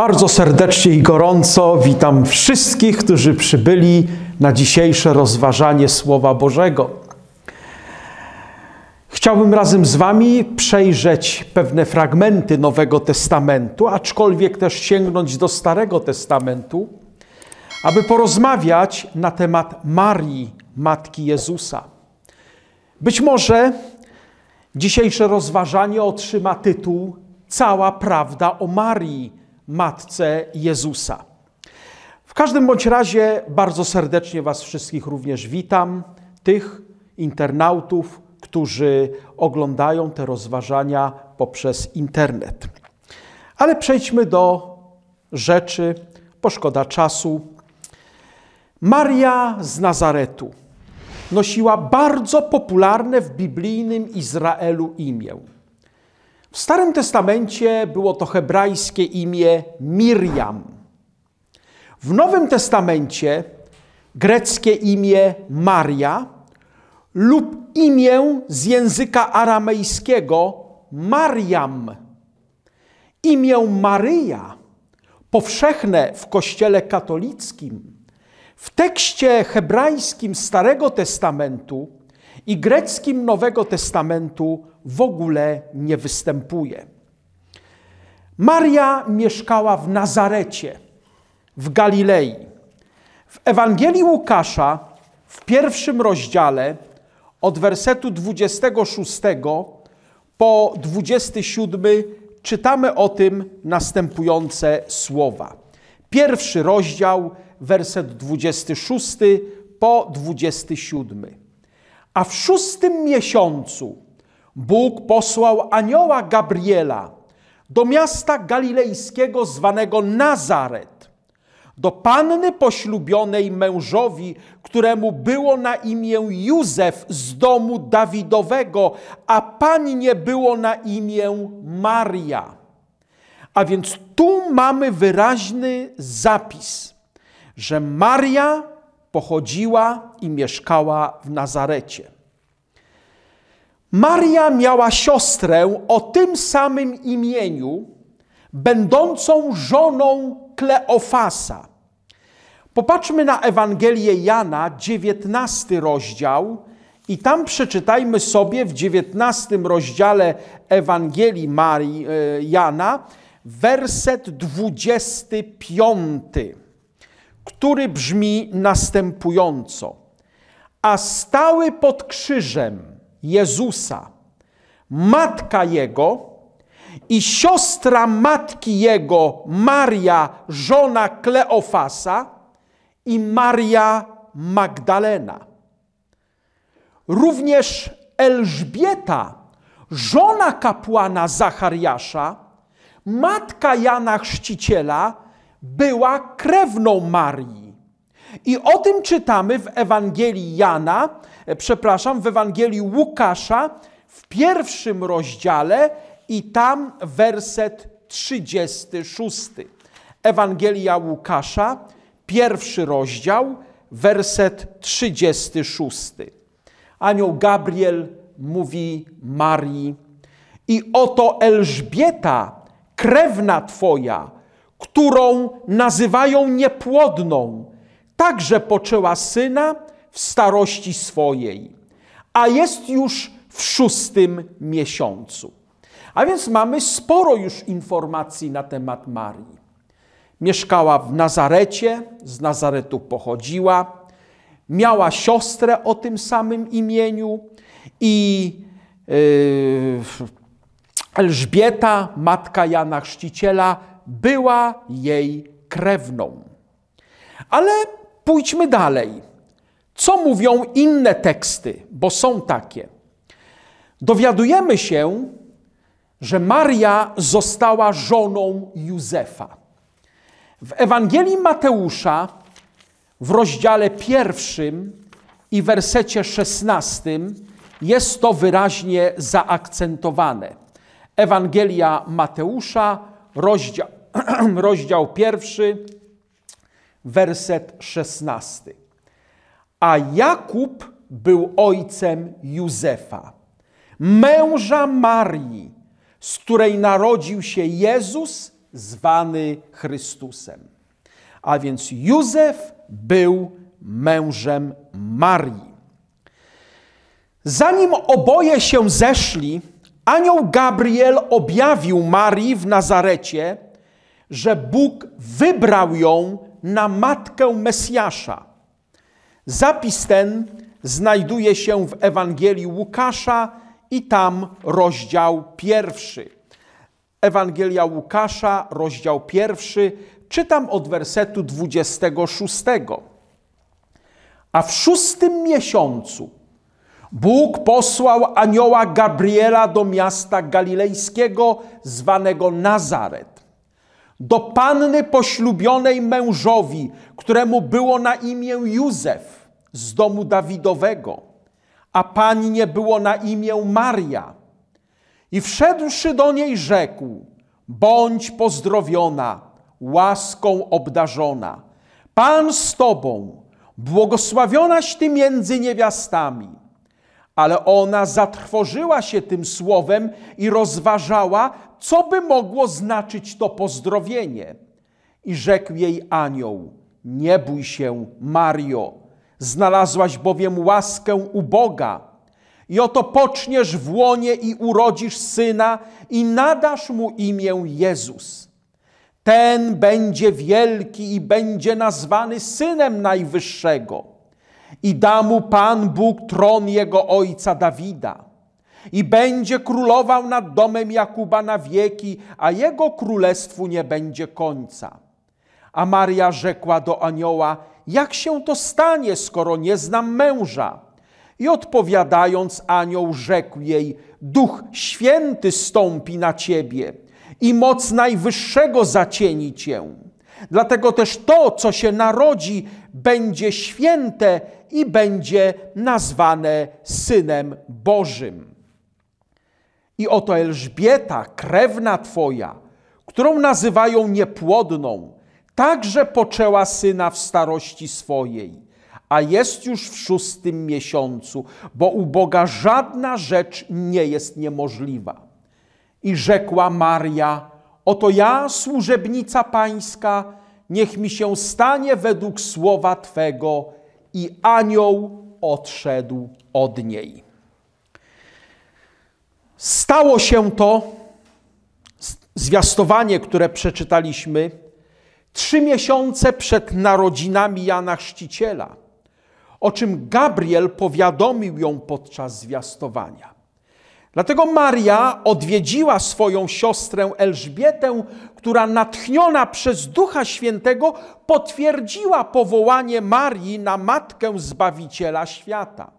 Bardzo serdecznie i gorąco witam wszystkich, którzy przybyli na dzisiejsze rozważanie Słowa Bożego. Chciałbym razem z Wami przejrzeć pewne fragmenty Nowego Testamentu, aczkolwiek też sięgnąć do Starego Testamentu, aby porozmawiać na temat Marii, Matki Jezusa. Być może dzisiejsze rozważanie otrzyma tytuł Cała prawda o Marii matce Jezusa. W każdym bądź razie bardzo serdecznie Was wszystkich również witam, tych internautów, którzy oglądają te rozważania poprzez internet. Ale przejdźmy do rzeczy, poszkoda czasu. Maria z Nazaretu nosiła bardzo popularne w biblijnym Izraelu imię. W Starym Testamencie było to hebrajskie imię Miriam, W Nowym Testamencie greckie imię Maria lub imię z języka aramejskiego Mariam. Imię Maryja, powszechne w Kościele katolickim, w tekście hebrajskim Starego Testamentu i greckim Nowego Testamentu w ogóle nie występuje. Maria mieszkała w Nazarecie, w Galilei. W Ewangelii Łukasza w pierwszym rozdziale od wersetu 26 po 27 czytamy o tym następujące słowa. Pierwszy rozdział, werset 26 po 27. A w szóstym miesiącu Bóg posłał anioła Gabriela do miasta galilejskiego zwanego Nazaret, do panny poślubionej mężowi, któremu było na imię Józef z domu Dawidowego, a pannie było na imię Maria. A więc tu mamy wyraźny zapis, że Maria pochodziła i mieszkała w Nazarecie. Maria miała siostrę o tym samym imieniu, będącą żoną Kleofasa. Popatrzmy na Ewangelię Jana, 19 rozdział, i tam przeczytajmy sobie w 19 rozdziale Ewangelii Marii, e, Jana, werset 25 który brzmi następująco. A stały pod krzyżem Jezusa, matka jego, i siostra matki jego, Maria, żona Kleofasa i Maria Magdalena. Również Elżbieta, żona kapłana Zachariasza, matka Jana Chrzciciela była krewną Marii. I o tym czytamy w Ewangelii Jana, e, przepraszam, w Ewangelii Łukasza w pierwszym rozdziale i tam werset 36. Ewangelia Łukasza, pierwszy rozdział, werset 36. Anioł Gabriel mówi Marii: I oto Elżbieta, krewna Twoja, którą nazywają niepłodną, także poczęła syna w starości swojej, a jest już w szóstym miesiącu. A więc mamy sporo już informacji na temat Marii. Mieszkała w Nazarecie, z Nazaretu pochodziła, miała siostrę o tym samym imieniu i yy, Elżbieta, matka Jana Chrzciciela, była jej krewną. Ale pójdźmy dalej. Co mówią inne teksty, bo są takie? Dowiadujemy się, że Maria została żoną Józefa. W Ewangelii Mateusza w rozdziale pierwszym i wersecie szesnastym jest to wyraźnie zaakcentowane. Ewangelia Mateusza, rozdział, rozdział pierwszy, werset szesnasty. A Jakub był ojcem Józefa, męża Marii, z której narodził się Jezus, zwany Chrystusem. A więc Józef był mężem Marii. Zanim oboje się zeszli, Anioł Gabriel objawił Marii w Nazarecie, że Bóg wybrał ją na matkę Mesjasza. Zapis ten znajduje się w Ewangelii Łukasza i tam rozdział pierwszy. Ewangelia Łukasza, rozdział pierwszy, czytam od wersetu 26. A w szóstym miesiącu Bóg posłał anioła Gabriela do miasta galilejskiego zwanego Nazaret. Do panny poślubionej mężowi, któremu było na imię Józef z domu Dawidowego, a pannie było na imię Maria. I wszedłszy do niej rzekł, bądź pozdrowiona, łaską obdarzona. Pan z tobą, błogosławionaś ty między niewiastami ale ona zatrwożyła się tym słowem i rozważała, co by mogło znaczyć to pozdrowienie. I rzekł jej anioł: Nie bój się, Mario, znalazłaś bowiem łaskę u Boga. I oto poczniesz w łonie i urodzisz syna, i nadasz mu imię Jezus. Ten będzie wielki i będzie nazwany synem Najwyższego. I da mu Pan Bóg tron jego ojca Dawida. I będzie królował nad domem Jakuba na wieki, a jego królestwu nie będzie końca. A Maria rzekła do anioła: Jak się to stanie, skoro nie znam męża? I odpowiadając, anioł rzekł jej: Duch święty stąpi na ciebie i moc najwyższego zacieni cię. Dlatego też to, co się narodzi, będzie święte i będzie nazwane synem Bożym. I oto Elżbieta, krewna Twoja, którą nazywają niepłodną, także poczęła syna w starości swojej, a jest już w szóstym miesiącu, bo u Boga żadna rzecz nie jest niemożliwa. I rzekła Maria: Oto ja, służebnica Pańska, niech mi się stanie według słowa Twego i anioł odszedł od niej. Stało się to zwiastowanie, które przeczytaliśmy trzy miesiące przed narodzinami Jana Chrzciciela, o czym Gabriel powiadomił ją podczas zwiastowania. Dlatego Maria odwiedziła swoją siostrę Elżbietę, która natchniona przez Ducha Świętego potwierdziła powołanie Marii na matkę Zbawiciela świata.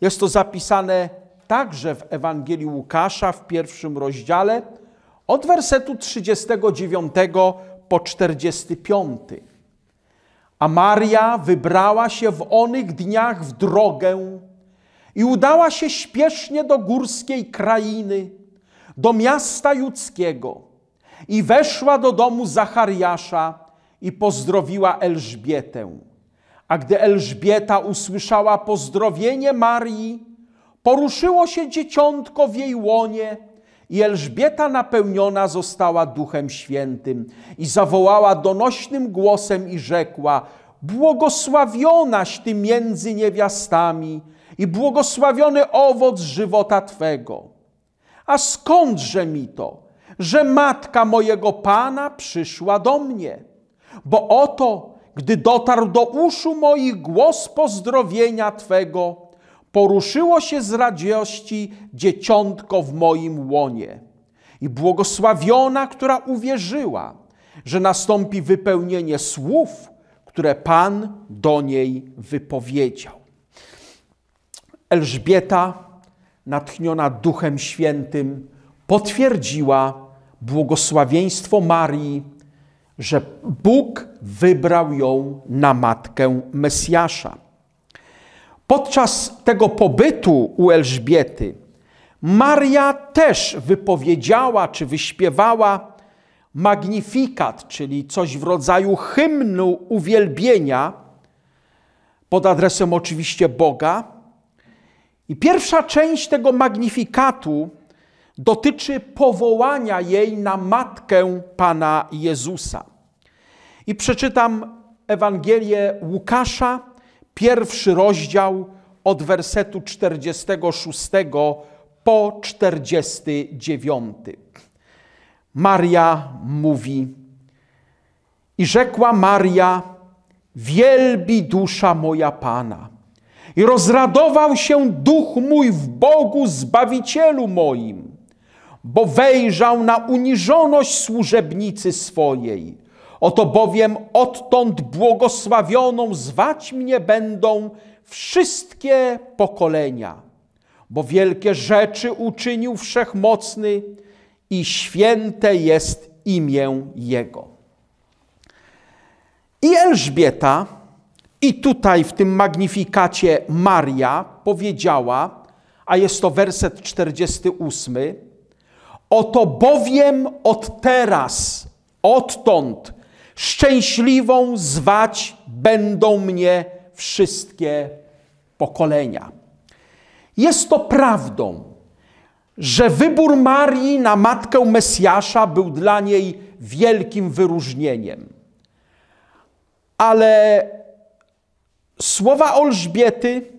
Jest to zapisane także w Ewangelii Łukasza w pierwszym rozdziale od wersetu 39 po 45. A Maria wybrała się w onych dniach w drogę i udała się śpiesznie do górskiej krainy, do miasta judzkiego i weszła do domu Zachariasza i pozdrowiła Elżbietę. A gdy Elżbieta usłyszała pozdrowienie Marii, poruszyło się dzieciątko w jej łonie i Elżbieta napełniona została Duchem Świętym i zawołała donośnym głosem i rzekła: Błogosławionaś ty między niewiastami i błogosławiony owoc żywota Twego. A skądże mi to, że matka mojego Pana przyszła do mnie? Bo oto, gdy dotarł do uszu moich głos pozdrowienia Twego, poruszyło się z radości dzieciątko w moim łonie. I błogosławiona, która uwierzyła, że nastąpi wypełnienie słów, które Pan do niej wypowiedział. Elżbieta, natchniona Duchem Świętym, potwierdziła błogosławieństwo Marii, że Bóg wybrał ją na matkę Mesjasza. Podczas tego pobytu u Elżbiety, Maria też wypowiedziała czy wyśpiewała magnifikat, czyli coś w rodzaju hymnu uwielbienia, pod adresem oczywiście Boga, i pierwsza część tego magnifikatu dotyczy powołania jej na matkę Pana Jezusa. I przeczytam Ewangelię Łukasza, pierwszy rozdział od wersetu 46 po 49. Maria mówi: I rzekła Maria: Wielbi dusza moja Pana i rozradował się duch mój w Bogu, Zbawicielu moim, bo wejrzał na uniżoność służebnicy swojej. Oto bowiem odtąd błogosławioną zwać mnie będą wszystkie pokolenia, bo wielkie rzeczy uczynił wszechmocny i święte jest imię Jego. I Elżbieta, i tutaj w tym magnifikacie Maria powiedziała, a jest to werset 48, oto bowiem od teraz, odtąd, szczęśliwą zwać będą mnie wszystkie pokolenia. Jest to prawdą, że wybór Marii na matkę Mesjasza był dla niej wielkim wyróżnieniem. Ale słowa Olżbiety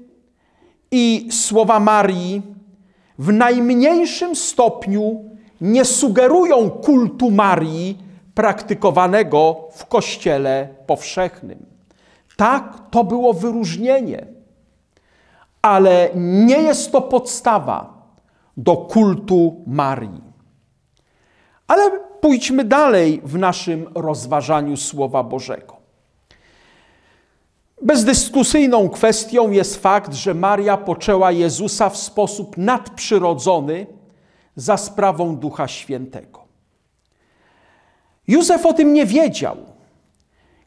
i słowa Marii w najmniejszym stopniu nie sugerują kultu Marii praktykowanego w kościele powszechnym. Tak, to było wyróżnienie, ale nie jest to podstawa do kultu Marii. Ale pójdźmy dalej w naszym rozważaniu Słowa Bożego. Bezdyskusyjną kwestią jest fakt, że Maria poczęła Jezusa w sposób nadprzyrodzony za sprawą Ducha Świętego. Józef o tym nie wiedział.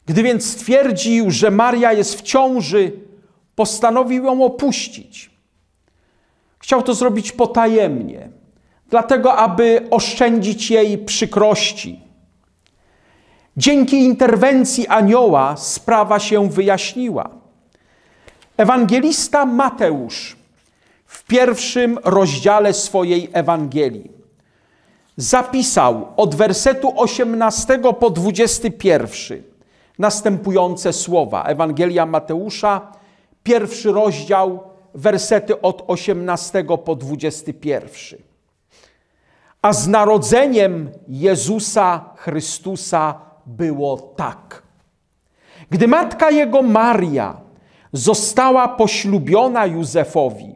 Gdy więc stwierdził, że Maria jest w ciąży, postanowił ją opuścić. Chciał to zrobić potajemnie, dlatego aby oszczędzić jej przykrości Dzięki interwencji anioła sprawa się wyjaśniła. Ewangelista Mateusz w pierwszym rozdziale swojej Ewangelii zapisał od wersetu 18 po 21 następujące słowa. Ewangelia Mateusza, pierwszy rozdział, wersety od 18 po 21. A z narodzeniem Jezusa Chrystusa było tak. Gdy matka jego Maria została poślubiona Józefowi,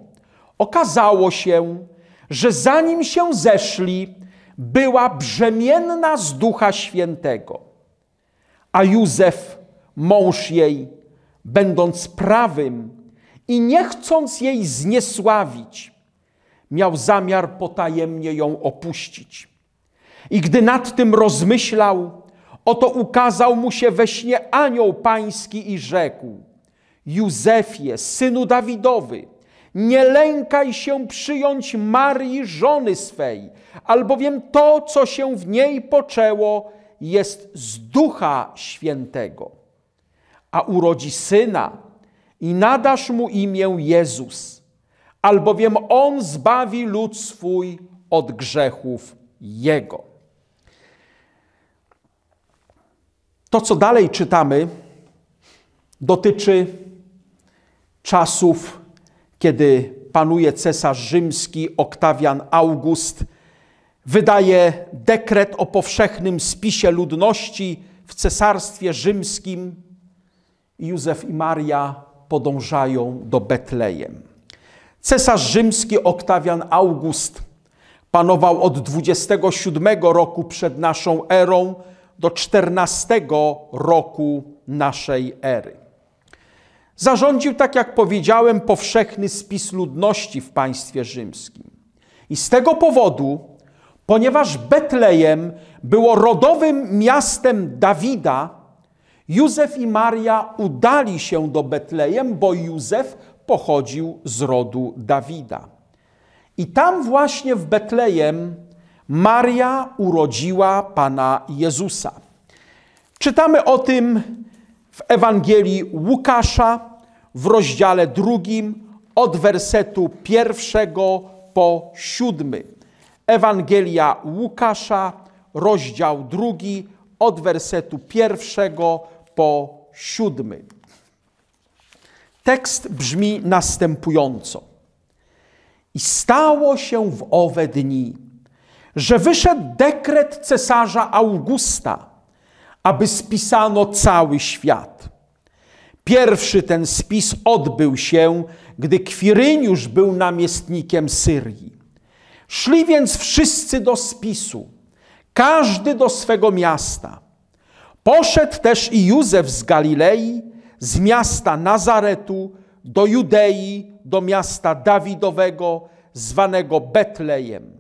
okazało się, że zanim się zeszli, była brzemienna z Ducha Świętego. A Józef, mąż jej, będąc prawym i nie chcąc jej zniesławić, miał zamiar potajemnie ją opuścić. I gdy nad tym rozmyślał, Oto ukazał mu się we śnie anioł pański i rzekł: Józefie, synu Dawidowy, nie lękaj się przyjąć Marii, żony swej, albowiem to, co się w niej poczęło, jest z ducha świętego. A urodzi syna i nadasz mu imię Jezus, albowiem on zbawi lud swój od grzechów jego. To, co dalej czytamy, dotyczy czasów, kiedy panuje cesarz rzymski Oktawian August, wydaje dekret o powszechnym spisie ludności w cesarstwie rzymskim. Józef i Maria podążają do Betlejem. Cesarz rzymski Oktawian August panował od 27 roku przed naszą erą do 14 roku naszej ery. Zarządził, tak jak powiedziałem, powszechny spis ludności w państwie rzymskim. I z tego powodu, ponieważ Betlejem było rodowym miastem Dawida, Józef i Maria udali się do Betlejem, bo Józef pochodził z rodu Dawida. I tam właśnie w Betlejem Maria urodziła Pana Jezusa. Czytamy o tym w Ewangelii Łukasza w rozdziale drugim od wersetu pierwszego po siódmy. Ewangelia Łukasza, rozdział drugi od wersetu pierwszego po siódmy. Tekst brzmi następująco. I stało się w owe dni, że wyszedł dekret cesarza Augusta, aby spisano cały świat. Pierwszy ten spis odbył się, gdy Kwiryniusz był namiestnikiem Syrii. Szli więc wszyscy do spisu, każdy do swego miasta. Poszedł też i Józef z Galilei, z miasta Nazaretu, do Judei, do miasta Dawidowego, zwanego Betlejem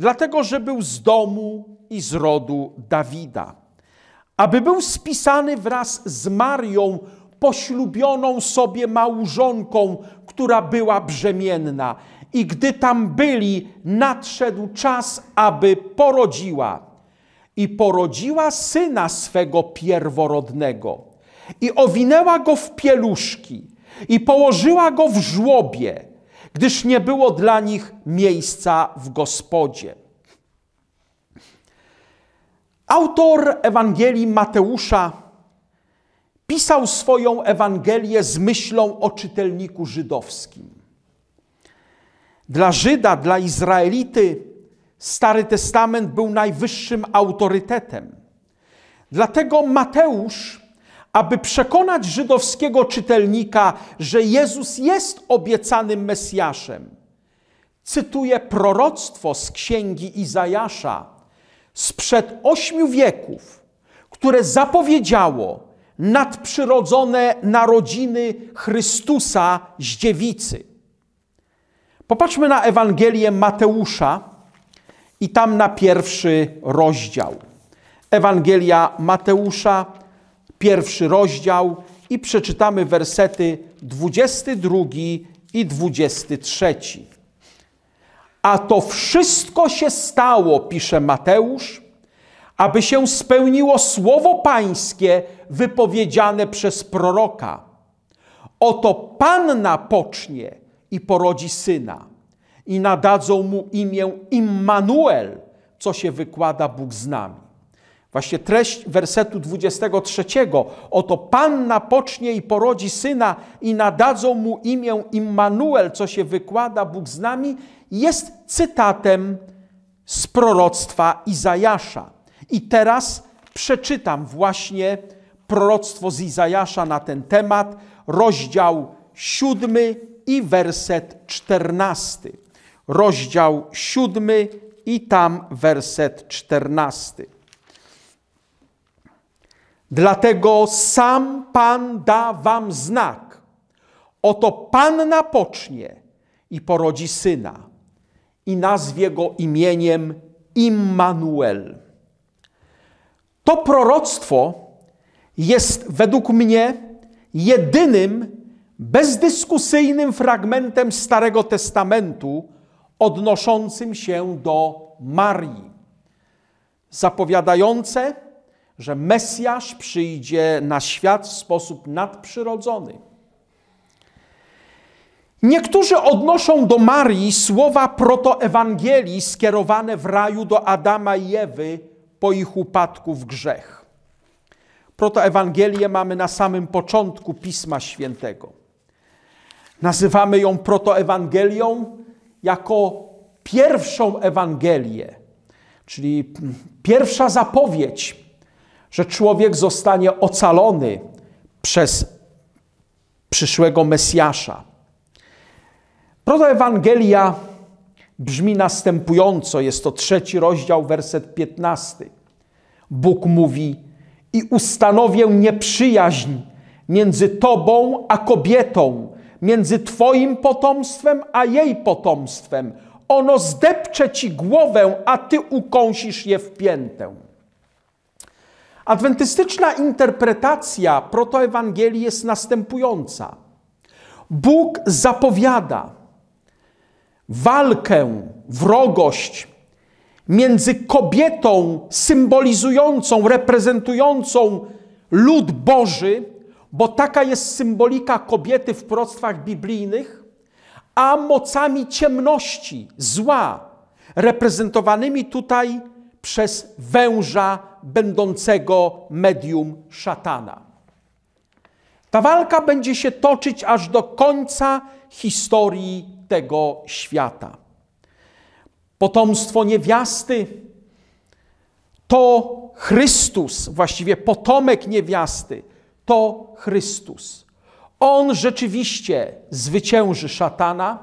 dlatego że był z domu i z rodu Dawida, aby był spisany wraz z Marią, poślubioną sobie małżonką, która była brzemienna. I gdy tam byli, nadszedł czas, aby porodziła. I porodziła syna swego pierworodnego. I owinęła go w pieluszki, i położyła go w żłobie gdyż nie było dla nich miejsca w Gospodzie. Autor Ewangelii Mateusza pisał swoją Ewangelię z myślą o czytelniku żydowskim. Dla Żyda, dla Izraelity Stary Testament był najwyższym autorytetem. Dlatego Mateusz aby przekonać żydowskiego czytelnika, że Jezus jest obiecanym Mesjaszem, cytuję proroctwo z księgi Izajasza sprzed ośmiu wieków, które zapowiedziało nadprzyrodzone narodziny Chrystusa z dziewicy. Popatrzmy na Ewangelię Mateusza i tam na pierwszy rozdział. Ewangelia Mateusza, pierwszy rozdział i przeczytamy wersety 22 i 23. A to wszystko się stało, pisze Mateusz, aby się spełniło słowo Pańskie wypowiedziane przez proroka. Oto Panna pocznie i porodzi syna, i nadadzą mu imię Immanuel, co się wykłada Bóg z nami. Właśnie treść wersetu 23. Oto panna pocznie i porodzi syna i nadadzą mu imię Immanuel, co się wykłada Bóg z nami, jest cytatem z proroctwa Izajasza. I teraz przeczytam właśnie proroctwo z Izajasza na ten temat, rozdział 7 i werset 14. Rozdział 7 i tam werset 14. Dlatego sam Pan da wam znak. Oto Panna pocznie i porodzi syna i nazwie go imieniem Immanuel. To proroctwo jest według mnie jedynym bezdyskusyjnym fragmentem Starego Testamentu odnoszącym się do Marii, zapowiadające, że Mesjasz przyjdzie na świat w sposób nadprzyrodzony. Niektórzy odnoszą do Marii słowa protoewangelii skierowane w raju do Adama i Ewy po ich upadku w grzech. Protoewangelię mamy na samym początku Pisma Świętego. Nazywamy ją protoewangelią jako pierwszą Ewangelię, czyli pierwsza zapowiedź że człowiek zostanie ocalony przez przyszłego Mesjasza. Protoewangelia brzmi następująco, jest to trzeci rozdział, werset 15. Bóg mówi: I ustanowię nieprzyjaźń między tobą a kobietą, między twoim potomstwem a jej potomstwem. Ono zdepcze ci głowę, a ty ukąsisz je w piętę. Adwentystyczna interpretacja protoewangelii jest następująca. Bóg zapowiada walkę, wrogość między kobietą symbolizującą, reprezentującą lud Boży, bo taka jest symbolika kobiety w proroctwach biblijnych, a mocami ciemności, zła, reprezentowanymi tutaj przez węża będącego medium szatana. Ta walka będzie się toczyć aż do końca historii tego świata. Potomstwo niewiasty to Chrystus, właściwie potomek niewiasty, to Chrystus. On rzeczywiście zwycięży szatana.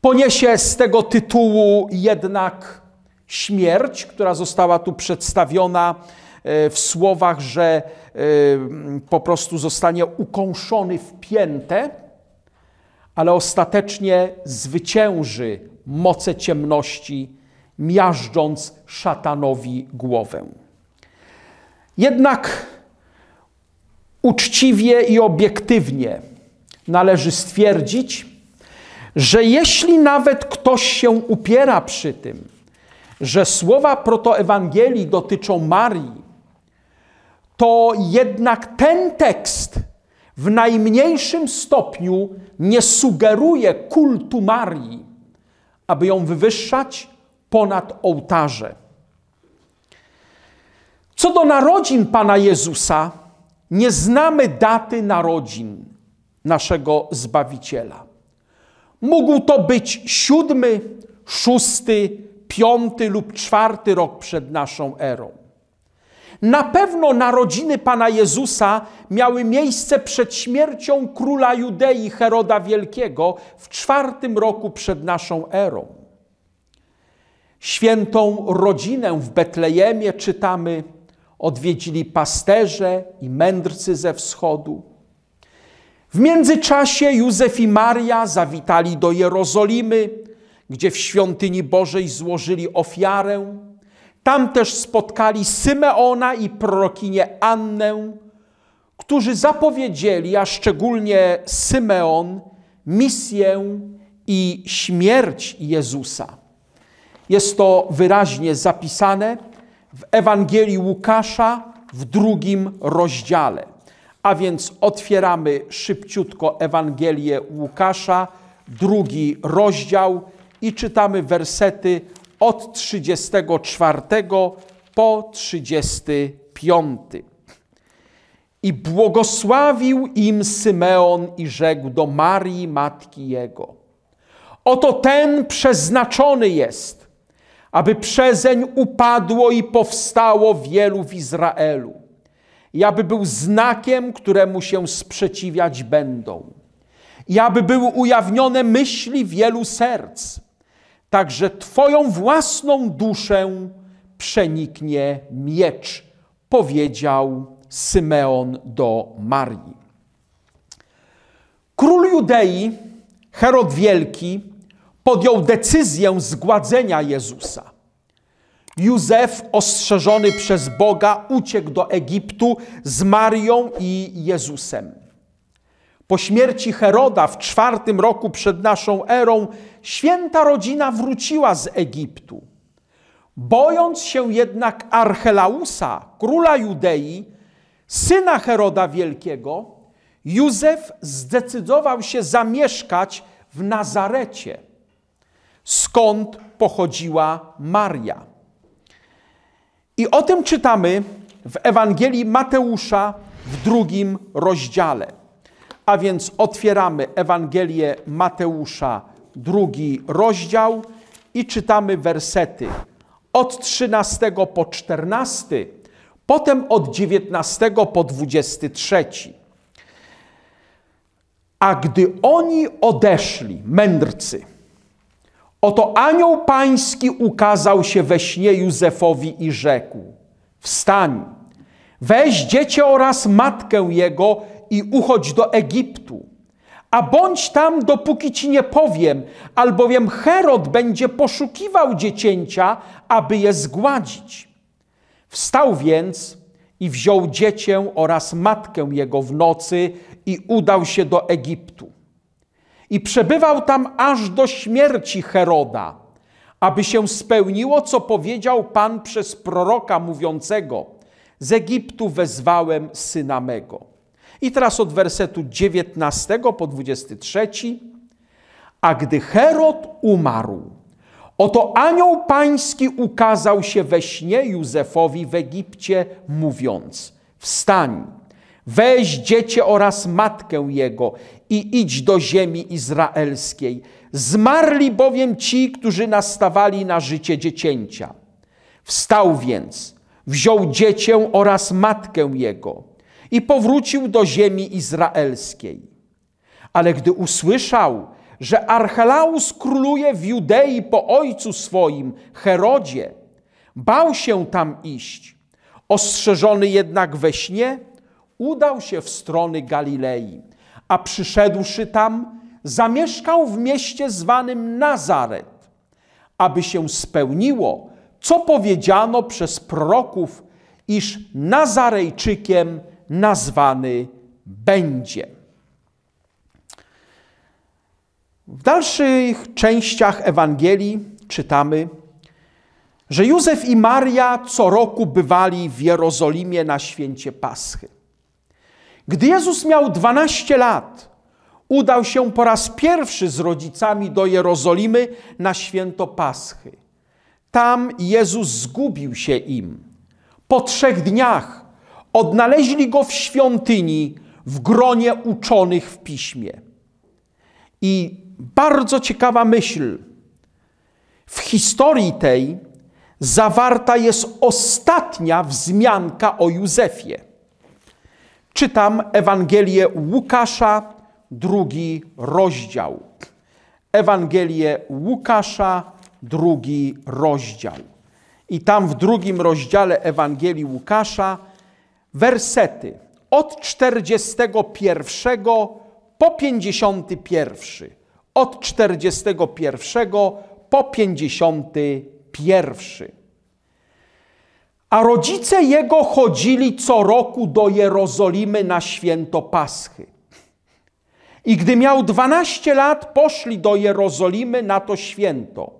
Poniesie z tego tytułu jednak śmierć, która została tu przedstawiona e, w słowach, że e, po prostu zostanie ukąszony w piętę, ale ostatecznie zwycięży moce ciemności, miażdżąc szatanowi głowę. Jednak uczciwie i obiektywnie należy stwierdzić, że jeśli nawet ktoś się upiera przy tym, że słowa protoewangelii dotyczą Marii, to jednak ten tekst w najmniejszym stopniu nie sugeruje kultu Marii, aby ją wywyższać ponad ołtarze. Co do narodzin Pana Jezusa, nie znamy daty narodzin naszego Zbawiciela. Mógł to być siódmy, szósty, piąty lub czwarty rok przed naszą erą. Na pewno narodziny Pana Jezusa miały miejsce przed śmiercią króla Judei Heroda Wielkiego w czwartym roku przed naszą erą. Świętą rodzinę w Betlejemie czytamy, odwiedzili pasterze i mędrcy ze wschodu. W międzyczasie Józef i Maria zawitali do Jerozolimy, gdzie w świątyni Bożej złożyli ofiarę. Tam też spotkali Symeona i prorokinie Annę, którzy zapowiedzieli, a szczególnie Symeon, misję i śmierć Jezusa. Jest to wyraźnie zapisane w Ewangelii Łukasza w drugim rozdziale. A więc otwieramy szybciutko Ewangelię Łukasza, drugi rozdział, i czytamy wersety od 34 po 35. I błogosławił im Symeon i rzekł do Marii, matki jego: Oto ten przeznaczony jest, aby przezeń upadło i powstało wielu w Izraelu, i aby był znakiem, któremu się sprzeciwiać będą, i aby były ujawnione myśli wielu serc także Twoją własną duszę przeniknie miecz, powiedział Symeon do Marii. Król Judei, Herod Wielki, podjął decyzję zgładzenia Jezusa. Józef, ostrzeżony przez Boga, uciekł do Egiptu z Marią i Jezusem. Po śmierci Heroda w czwartym roku przed naszą erą święta rodzina wróciła z Egiptu. Bojąc się jednak Archelausa, króla Judei, syna Heroda Wielkiego, Józef zdecydował się zamieszkać w Nazarecie, skąd pochodziła Maria. I o tym czytamy w Ewangelii Mateusza w drugim rozdziale. A więc otwieramy Ewangelię Mateusza, drugi rozdział i czytamy wersety od 13 po 14, potem od 19 po 23. A gdy oni odeszli, mędrcy, oto anioł pański ukazał się we śnie Józefowi i rzekł: Wstań, weź dziecię oraz matkę jego i uchodź do Egiptu, a bądź tam, dopóki ci nie powiem, albowiem Herod będzie poszukiwał dziecięcia, aby je zgładzić. Wstał więc i wziął dziecię oraz matkę jego w nocy i udał się do Egiptu. I przebywał tam aż do śmierci Heroda, aby się spełniło, co powiedział Pan przez proroka mówiącego: Z Egiptu wezwałem syna mego. I teraz od wersetu 19 po 23. A gdy Herod umarł, oto anioł pański ukazał się we śnie Józefowi w Egipcie, mówiąc: Wstań, weź dziecię oraz matkę jego i idź do ziemi izraelskiej. Zmarli bowiem ci, którzy nastawali na życie dziecięcia. Wstał więc, wziął dziecię oraz matkę jego i powrócił do ziemi izraelskiej. Ale gdy usłyszał, że Archelaus króluje w Judei po ojcu swoim, Herodzie, bał się tam iść. Ostrzeżony jednak we śnie, udał się w strony Galilei, a przyszedłszy tam, zamieszkał w mieście zwanym Nazaret, aby się spełniło, co powiedziano przez proroków, iż Nazarejczykiem nazwany będzie. W dalszych częściach Ewangelii czytamy, że Józef i Maria co roku bywali w Jerozolimie na święcie Paschy. Gdy Jezus miał 12 lat, udał się po raz pierwszy z rodzicami do Jerozolimy na święto Paschy. Tam Jezus zgubił się im. Po trzech dniach Odnaleźli go w świątyni, w gronie uczonych w piśmie. I bardzo ciekawa myśl. W historii tej zawarta jest ostatnia wzmianka o Józefie. Czytam Ewangelię Łukasza, drugi rozdział. Ewangelię Łukasza, drugi rozdział. I tam w drugim rozdziale Ewangelii Łukasza wersety od 41 po 51. Od 41 po 51. A rodzice jego chodzili co roku do Jerozolimy na święto Paschy. I gdy miał 12 lat, poszli do Jerozolimy na to święto,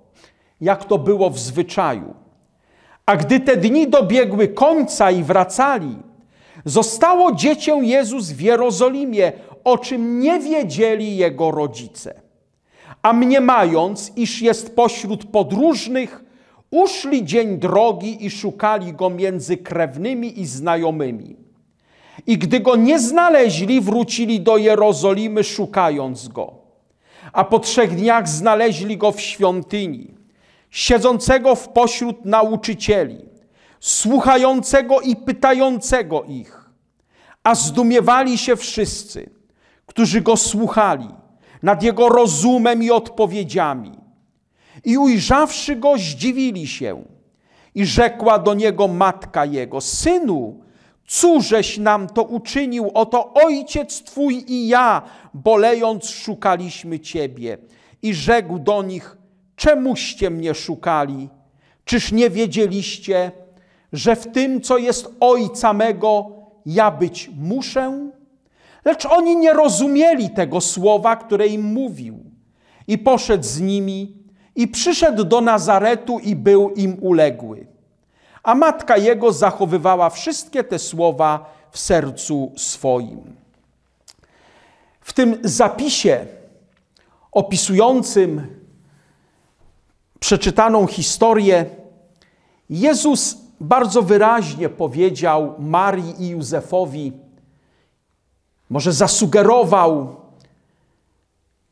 jak to było w zwyczaju. A gdy te dni dobiegły końca i wracali, Zostało dziecię Jezus w Jerozolimie, o czym nie wiedzieli jego rodzice. A mniemając, iż jest pośród podróżnych, uszli dzień drogi i szukali go między krewnymi i znajomymi. I gdy go nie znaleźli, wrócili do Jerozolimy, szukając go. A po trzech dniach znaleźli go w świątyni, siedzącego w pośród nauczycieli słuchającego i pytającego ich. A zdumiewali się wszyscy, którzy go słuchali, nad jego rozumem i odpowiedziami. I ujrzawszy go, zdziwili się. I rzekła do niego matka jego: Synu, cóżeś nam to uczynił? Oto ojciec twój i ja, bolejąc, szukaliśmy ciebie. I rzekł do nich: Czemuście mnie szukali? Czyż nie wiedzieliście, że w tym, co jest Ojca mego, ja być muszę? Lecz oni nie rozumieli tego słowa, które im mówił. I poszedł z nimi i przyszedł do Nazaretu i był im uległy. A matka jego zachowywała wszystkie te słowa w sercu swoim. W tym zapisie opisującym przeczytaną historię, Jezus bardzo wyraźnie powiedział Marii i Józefowi, może zasugerował,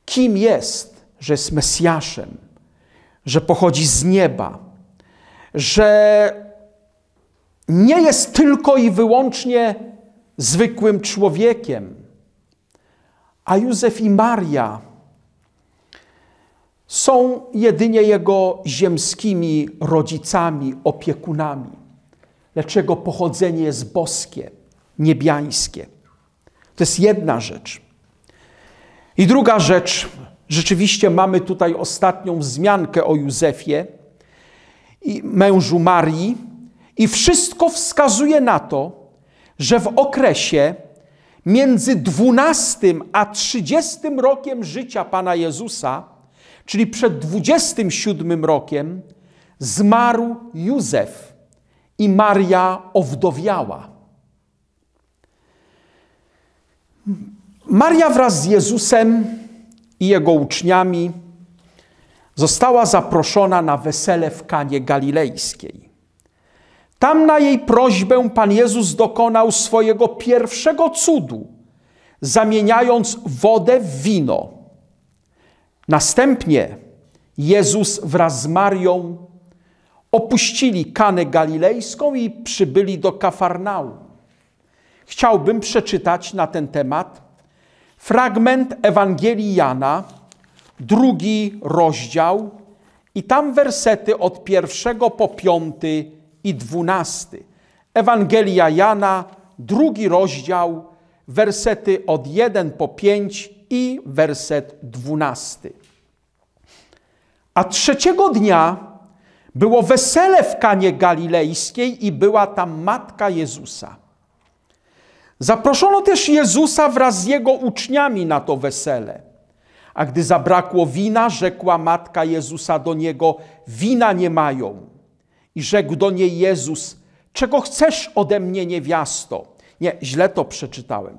kim jest, że jest Mesjaszem, że pochodzi z nieba, że nie jest tylko i wyłącznie zwykłym człowiekiem. A Józef i Maria są jedynie jego ziemskimi rodzicami, opiekunami lecz jego pochodzenie jest boskie, niebiańskie. To jest jedna rzecz. I druga rzecz, rzeczywiście mamy tutaj ostatnią wzmiankę o Józefie i mężu Marii, i wszystko wskazuje na to, że w okresie między 12 a 30 rokiem życia Pana Jezusa, czyli przed 27 rokiem, zmarł Józef i Maria owdowiała. Maria wraz z Jezusem i jego uczniami została zaproszona na wesele w Kanie Galilejskiej. Tam na jej prośbę Pan Jezus dokonał swojego pierwszego cudu, zamieniając wodę w wino. Następnie Jezus wraz z Marią Opuścili Kanę Galilejską i przybyli do Kafarnaum. Chciałbym przeczytać na ten temat fragment Ewangelii Jana, drugi rozdział, i tam wersety od pierwszego po piąty i dwunasty. Ewangelia Jana, drugi rozdział, wersety od jeden po pięć i werset dwunasty. A trzeciego dnia było wesele w Kanie Galilejskiej i była tam matka Jezusa. Zaproszono też Jezusa wraz z jego uczniami na to wesele. A gdy zabrakło wina, rzekła matka Jezusa do niego: Wina nie mają. I rzekł do niej Jezus: Czego chcesz ode mnie, niewiasto? Nie, źle to przeczytałem.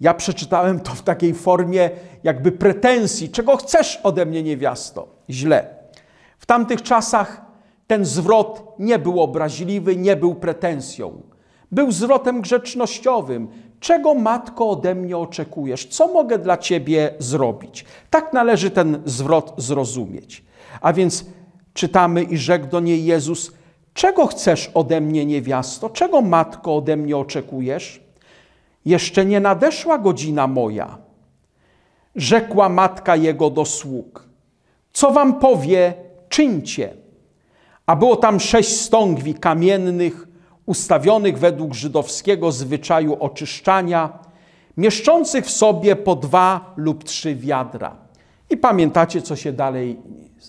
Ja przeczytałem to w takiej formie jakby pretensji. Czego chcesz ode mnie, niewiasto? Źle. W tamtych czasach ten zwrot nie był obraźliwy, nie był pretensją. Był zwrotem grzecznościowym. Czego, matko, ode mnie oczekujesz? Co mogę dla ciebie zrobić? Tak należy ten zwrot zrozumieć. A więc czytamy i rzekł do niej Jezus: Czego chcesz ode mnie, niewiasto? Czego, matko, ode mnie oczekujesz? Jeszcze nie nadeszła godzina moja. Rzekła matka jego do sług: Co wam powie, czyńcie. A było tam sześć stągwi kamiennych, ustawionych według żydowskiego zwyczaju oczyszczania, mieszczących w sobie po dwa lub trzy wiadra. I pamiętacie, co się dalej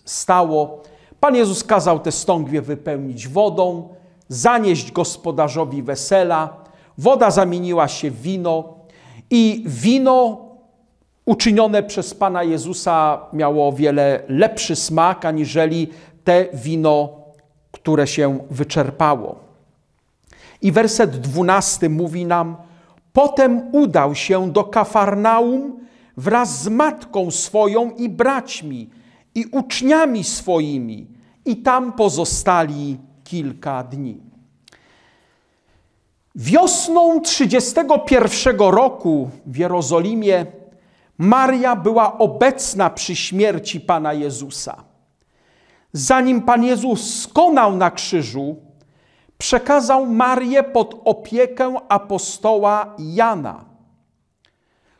stało. Pan Jezus kazał te stągwie wypełnić wodą, zanieść gospodarzowi wesela. Woda zamieniła się w wino i wino uczynione przez Pana Jezusa miało o wiele lepszy smak aniżeli te wino które się wyczerpało. I werset dwunasty mówi nam: Potem udał się do Kafarnaum wraz z matką swoją i braćmi i uczniami swoimi, i tam pozostali kilka dni. Wiosną 31 roku w Jerozolimie Maria była obecna przy śmierci Pana Jezusa zanim Pan Jezus skonał na krzyżu, przekazał Marię pod opiekę apostoła Jana,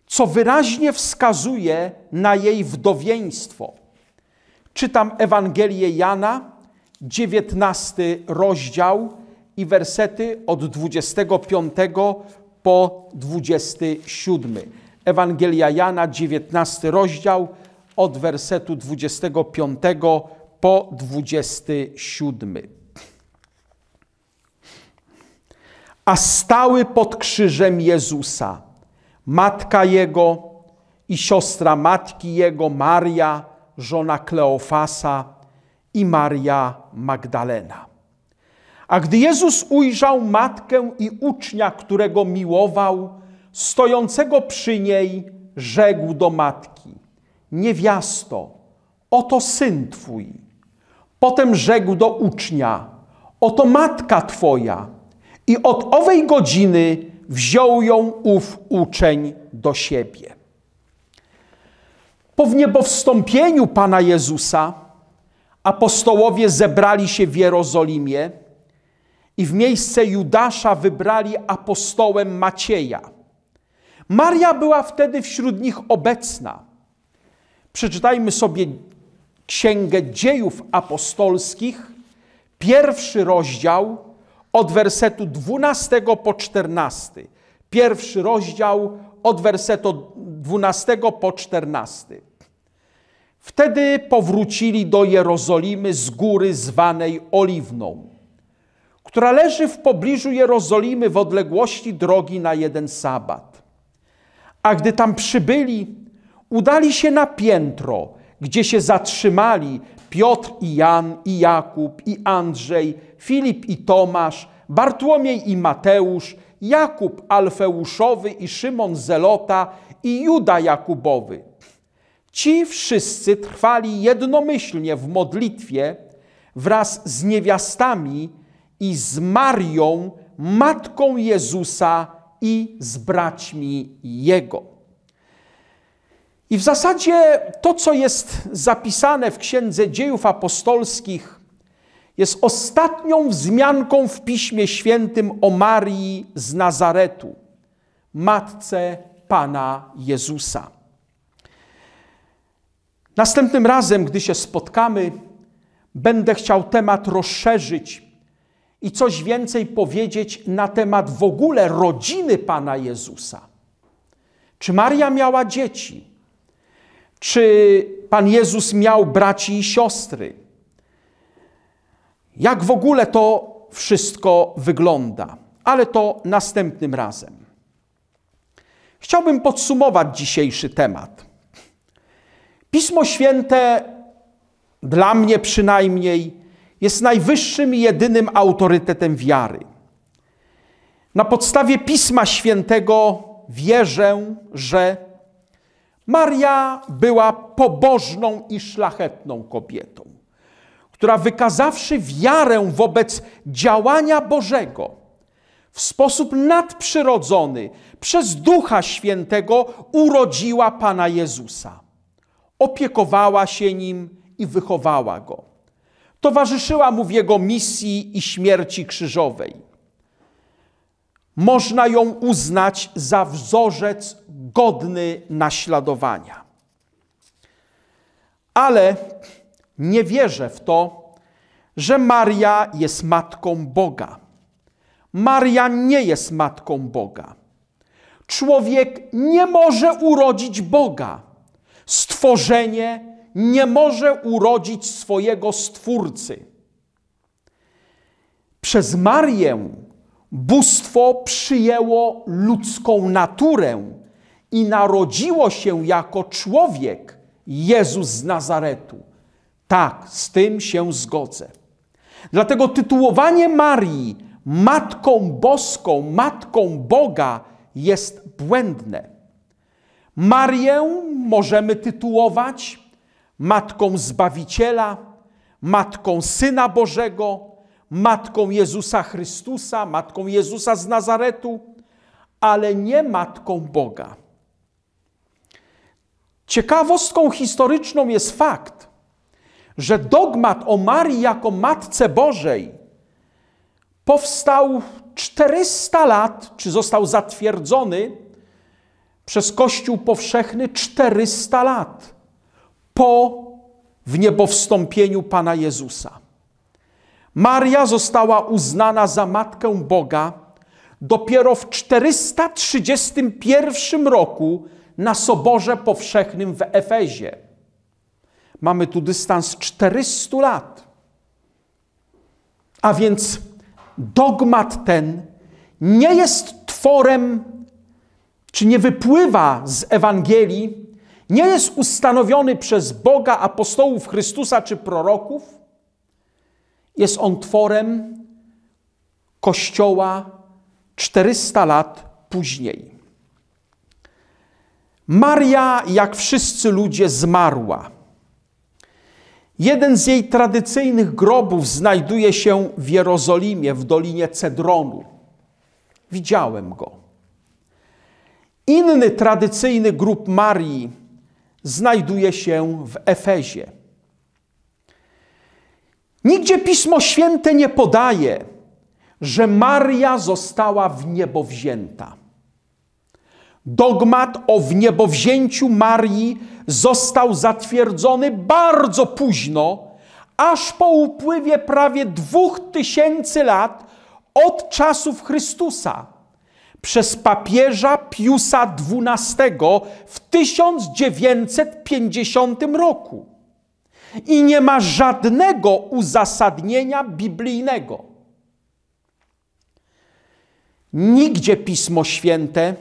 co wyraźnie wskazuje na jej wdowieństwo. Czytam Ewangelię Jana, 19 rozdział i wersety od 25 po 27. Ewangelia Jana, 19 rozdział, od wersetu 25 po 27. A stały pod krzyżem Jezusa, matka jego i siostra matki jego, Maria, żona Kleofasa i Maria Magdalena. A gdy Jezus ujrzał matkę i ucznia, którego miłował, stojącego przy niej, rzekł do matki: Niewiasto, oto syn twój. Potem rzekł do ucznia, oto matka twoja. I od owej godziny wziął ją ów uczeń do siebie. Po wniebowstąpieniu Pana Jezusa apostołowie zebrali się w Jerozolimie i w miejsce Judasza wybrali apostołem Macieja. Maria była wtedy wśród nich obecna. Przeczytajmy sobie Księgę Dziejów Apostolskich, pierwszy rozdział od wersetu 12 po 14. Pierwszy rozdział od wersetu 12 po 14. Wtedy powrócili do Jerozolimy z góry zwanej Oliwną, która leży w pobliżu Jerozolimy w odległości drogi na jeden sabat. A gdy tam przybyli, udali się na piętro, gdzie się zatrzymali Piotr i Jan, i Jakub, i Andrzej, Filip i Tomasz, Bartłomiej i Mateusz, Jakub Alfeuszowy i Szymon Zelota i Juda Jakubowy. Ci wszyscy trwali jednomyślnie w modlitwie wraz z niewiastami i z Marią, matką Jezusa i z braćmi Jego. I w zasadzie to, co jest zapisane w Księdze Dziejów Apostolskich, jest ostatnią wzmianką w Piśmie Świętym o Marii z Nazaretu, matce Pana Jezusa. Następnym razem, gdy się spotkamy, będę chciał temat rozszerzyć i coś więcej powiedzieć na temat w ogóle rodziny Pana Jezusa. Czy Maria miała dzieci? Czy Pan Jezus miał braci i siostry? Jak w ogóle to wszystko wygląda? Ale to następnym razem. Chciałbym podsumować dzisiejszy temat. Pismo Święte, dla mnie przynajmniej, jest najwyższym i jedynym autorytetem wiary. Na podstawie Pisma Świętego wierzę, że Maria była pobożną i szlachetną kobietą, która wykazawszy wiarę wobec działania Bożego, w sposób nadprzyrodzony przez Ducha Świętego urodziła Pana Jezusa. Opiekowała się nim i wychowała go. Towarzyszyła mu w jego misji i śmierci krzyżowej można ją uznać za wzorzec godny naśladowania. Ale nie wierzę w to, że Maria jest matką Boga. Maria nie jest matką Boga. Człowiek nie może urodzić Boga. Stworzenie nie może urodzić swojego Stwórcy. Przez Marię Bóstwo przyjęło ludzką naturę i narodziło się jako człowiek Jezus z Nazaretu. Tak, z tym się zgodzę. Dlatego tytułowanie Marii Matką Boską, Matką Boga jest błędne. Marię możemy tytułować Matką Zbawiciela, Matką Syna Bożego, matką Jezusa Chrystusa, matką Jezusa z Nazaretu, ale nie matką Boga. Ciekawostką historyczną jest fakt, że dogmat o Marii jako Matce Bożej powstał 400 lat, czy został zatwierdzony przez Kościół powszechny 400 lat po wniebowstąpieniu Pana Jezusa. Maria została uznana za Matkę Boga dopiero w 431 roku na Soborze Powszechnym w Efezie. Mamy tu dystans 400 lat. A więc dogmat ten nie jest tworem, czy nie wypływa z Ewangelii, nie jest ustanowiony przez Boga, apostołów Chrystusa czy proroków, jest on tworem Kościoła 400 lat później. Maria, jak wszyscy ludzie, zmarła. Jeden z jej tradycyjnych grobów znajduje się w Jerozolimie, w Dolinie Cedronu. Widziałem go. Inny tradycyjny grób Marii znajduje się w Efezie. Nigdzie Pismo Święte nie podaje, że Maria została w niebo wzięta. Dogmat o wniebowzięciu Marii został zatwierdzony bardzo późno, aż po upływie prawie dwóch tysięcy lat od czasów Chrystusa przez papieża Piusa XII w 1950 roku i nie ma żadnego uzasadnienia biblijnego. Nigdzie Pismo Święte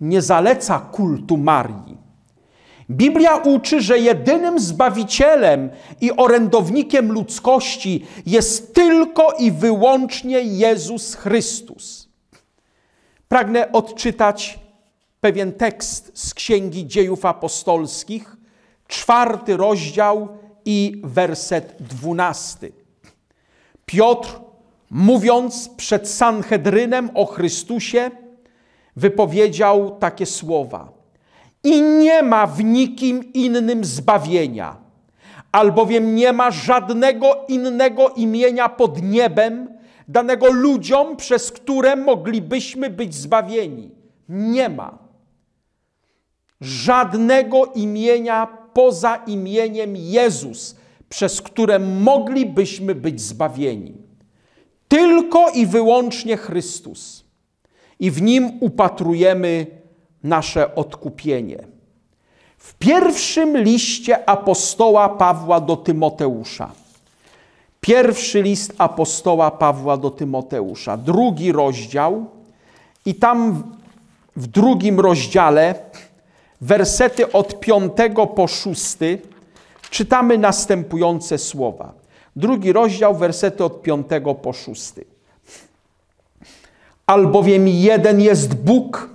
nie zaleca kultu Marii. Biblia uczy, że jedynym zbawicielem i orędownikiem ludzkości jest tylko i wyłącznie Jezus Chrystus. Pragnę odczytać pewien tekst z Księgi Dziejów Apostolskich, czwarty rozdział, i werset 12. Piotr, mówiąc przed Sanhedrynem o Chrystusie, wypowiedział takie słowa: I nie ma w nikim innym zbawienia, albowiem nie ma żadnego innego imienia pod niebem, danego ludziom, przez które moglibyśmy być zbawieni. Nie ma żadnego imienia poza imieniem Jezus, przez które moglibyśmy być zbawieni. Tylko i wyłącznie Chrystus. I w nim upatrujemy nasze odkupienie. W pierwszym liście apostoła Pawła do Tymoteusza. Pierwszy list apostoła Pawła do Tymoteusza, drugi rozdział. I tam w drugim rozdziale wersety od 5 po 6 czytamy następujące słowa. Drugi rozdział, wersety od 5 po 6. Albowiem jeden jest Bóg,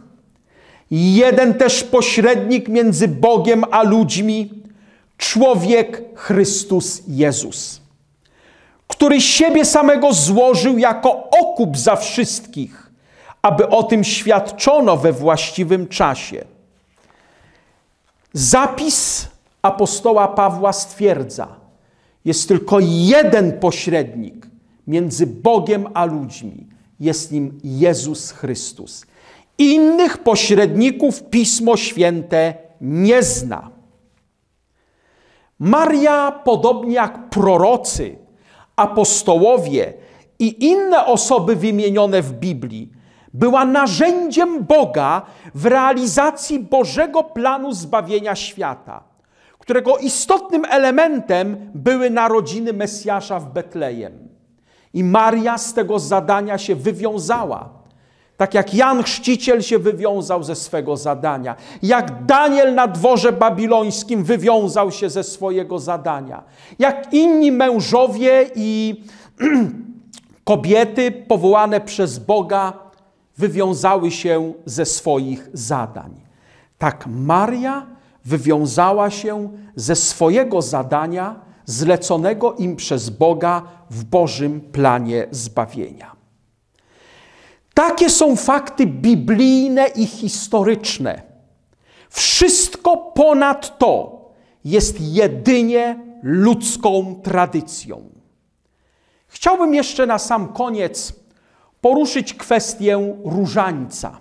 jeden też pośrednik między Bogiem a ludźmi, człowiek Chrystus Jezus, który siebie samego złożył jako okup za wszystkich, aby o tym świadczono we właściwym czasie – Zapis apostoła Pawła stwierdza, jest tylko jeden pośrednik między Bogiem a ludźmi. Jest nim Jezus Chrystus. Innych pośredników Pismo Święte nie zna. Maria, podobnie jak prorocy, apostołowie i inne osoby wymienione w Biblii, była narzędziem Boga w realizacji Bożego planu zbawienia świata, którego istotnym elementem były narodziny Mesjasza w Betlejem. I Maria z tego zadania się wywiązała. Tak jak Jan Chrzciciel się wywiązał ze swego zadania, jak Daniel na dworze babilońskim wywiązał się ze swojego zadania, jak inni mężowie i kobiety powołane przez Boga wywiązały się ze swoich zadań. Tak Maria wywiązała się ze swojego zadania zleconego im przez Boga w Bożym planie zbawienia. Takie są fakty biblijne i historyczne. Wszystko ponad to jest jedynie ludzką tradycją. Chciałbym jeszcze na sam koniec poruszyć kwestię różańca.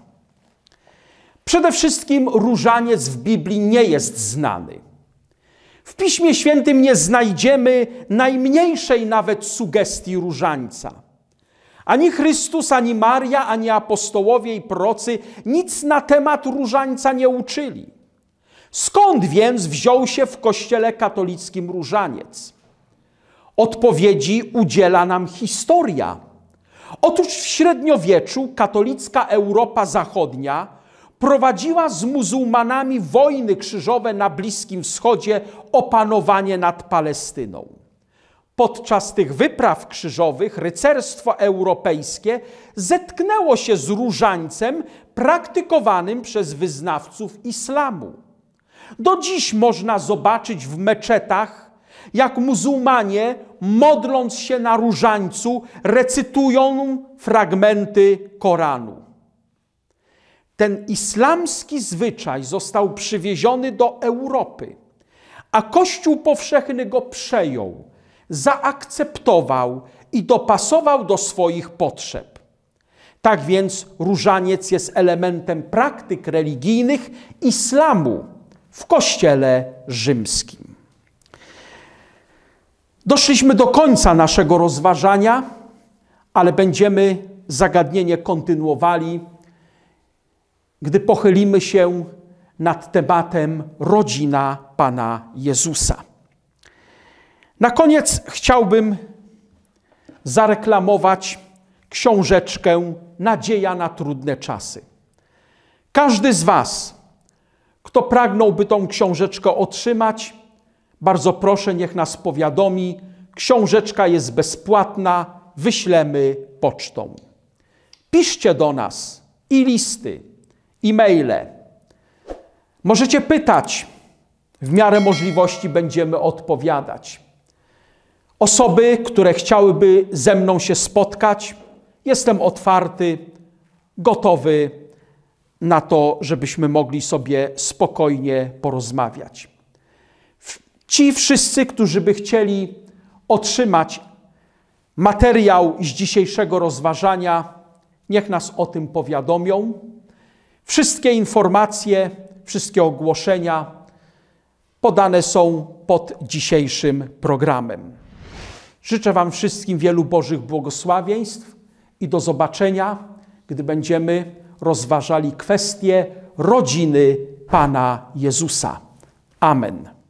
Przede wszystkim różaniec w Biblii nie jest znany. W Piśmie Świętym nie znajdziemy najmniejszej nawet sugestii różańca. Ani Chrystus, ani Maria, ani apostołowie i procy nic na temat różańca nie uczyli. Skąd więc wziął się w Kościele katolickim różaniec? Odpowiedzi udziela nam historia Otóż w średniowieczu katolicka Europa Zachodnia prowadziła z muzułmanami wojny krzyżowe na Bliskim Wschodzie o panowanie nad Palestyną. Podczas tych wypraw krzyżowych rycerstwo europejskie zetknęło się z różańcem praktykowanym przez wyznawców islamu. Do dziś można zobaczyć w meczetach jak muzułmanie, modląc się na różańcu, recytują fragmenty Koranu. Ten islamski zwyczaj został przywieziony do Europy, a Kościół powszechny go przejął, zaakceptował i dopasował do swoich potrzeb. Tak więc różaniec jest elementem praktyk religijnych islamu w Kościele Rzymskim. Doszliśmy do końca naszego rozważania, ale będziemy zagadnienie kontynuowali, gdy pochylimy się nad tematem rodzina Pana Jezusa. Na koniec chciałbym zareklamować książeczkę Nadzieja na trudne czasy. Każdy z Was, kto pragnąłby tą książeczkę otrzymać, bardzo proszę, niech nas powiadomi. Książeczka jest bezpłatna, wyślemy pocztą. Piszcie do nas i listy, i maile. Możecie pytać, w miarę możliwości będziemy odpowiadać. Osoby, które chciałyby ze mną się spotkać, jestem otwarty, gotowy na to, żebyśmy mogli sobie spokojnie porozmawiać. Ci wszyscy, którzy by chcieli otrzymać materiał z dzisiejszego rozważania, niech nas o tym powiadomią. Wszystkie informacje, wszystkie ogłoszenia podane są pod dzisiejszym programem. Życzę Wam wszystkim wielu Bożych błogosławieństw i do zobaczenia, gdy będziemy rozważali kwestię rodziny Pana Jezusa. Amen.